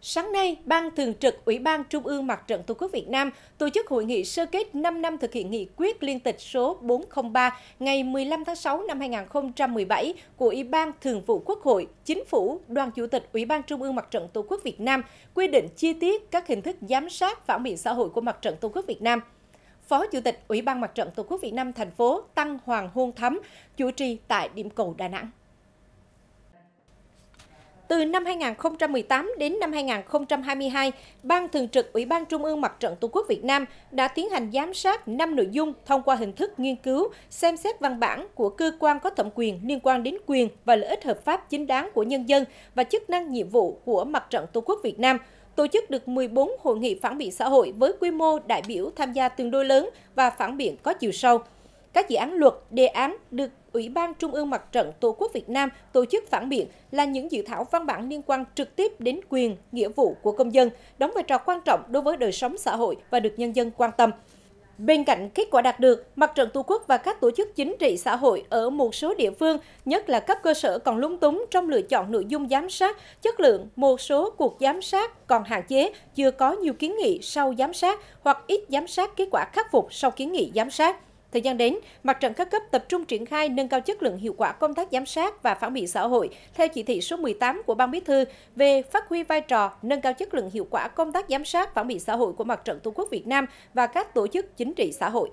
Sáng nay, Ban Thường trực Ủy ban Trung ương Mặt trận Tổ quốc Việt Nam tổ chức hội nghị sơ kết 5 năm thực hiện nghị quyết liên tịch số 403 ngày 15 tháng 6 năm 2017 của Ủy ban Thường vụ Quốc hội, Chính phủ, Đoàn Chủ tịch Ủy ban Trung ương Mặt trận Tổ quốc Việt Nam quy định chi tiết các hình thức giám sát phản biện xã hội của Mặt trận Tổ quốc Việt Nam. Phó Chủ tịch Ủy ban Mặt trận Tổ quốc Việt Nam thành phố Tăng Hoàng Hôn Thắm chủ trì tại điểm cầu Đà Nẵng. Từ năm 2018 đến năm 2022, Ban Thường trực Ủy ban Trung ương Mặt trận Tổ quốc Việt Nam đã tiến hành giám sát 5 nội dung thông qua hình thức nghiên cứu, xem xét văn bản của cơ quan có thẩm quyền liên quan đến quyền và lợi ích hợp pháp chính đáng của nhân dân và chức năng nhiệm vụ của Mặt trận Tổ quốc Việt Nam – tổ chức được 14 hội nghị phản biện xã hội với quy mô đại biểu tham gia tương đối lớn và phản biện có chiều sâu. Các dự án luật, đề án được Ủy ban Trung ương Mặt trận Tổ quốc Việt Nam tổ chức phản biện là những dự thảo văn bản liên quan trực tiếp đến quyền, nghĩa vụ của công dân, đóng vai trò quan trọng đối với đời sống xã hội và được nhân dân quan tâm. Bên cạnh kết quả đạt được, Mặt trận Tổ quốc và các tổ chức chính trị xã hội ở một số địa phương, nhất là cấp cơ sở còn lúng túng trong lựa chọn nội dung giám sát, chất lượng, một số cuộc giám sát còn hạn chế, chưa có nhiều kiến nghị sau giám sát hoặc ít giám sát kết quả khắc phục sau kiến nghị giám sát. Thời gian đến, mặt trận các cấp tập trung triển khai nâng cao chất lượng hiệu quả công tác giám sát và phản biện xã hội theo chỉ thị số 18 của Ban Bí thư về phát huy vai trò nâng cao chất lượng hiệu quả công tác giám sát phản biện xã hội của Mặt trận Tổ quốc Việt Nam và các tổ chức chính trị xã hội.